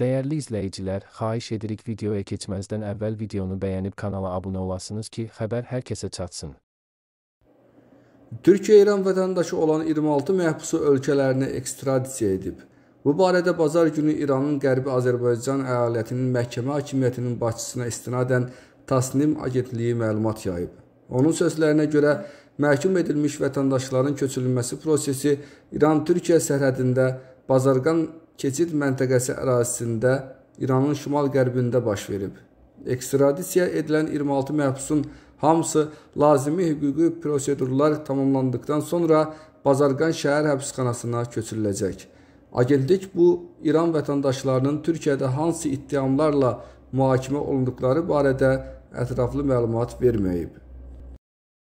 Dəyərli izləyicilər, xahiş edirik videoya keçməzdən əvvəl videonu bəyənib kanala abunə olasınız ki, xəbər hər kəsə çatsın. Türkiyə İran vətəndaşı olan 26 məhbusu ölkələrinə ekstradisiya edib. Bu barədə bazar günü İranın Qərbi Azərbaycan əyalətinin məhkəmə hakimiyyətinin başçısına istinadən Tasnim agentliyi məlumat yayıb. Onun sözlərinə görə məhkum edilmiş vətəndaşların köçürülməsi prosesi İran-Türkiyə sərhədində Bazarqan keçid məntəqəsi ərazisində İranın şimal-qərbində baş verib. Ekstradisiya edilən 26 məhbusun hamısı lazımi hüquqi prosedurlar tamamlandıqdan sonra Bazarqan şəhər həbsxanasına köçürüləcək. Agentlik bu İran vətəndaşlarının Türkiyədə hansı ittihamlarla mühakimə olunduqları barədə ətraflı məlumat verməyib.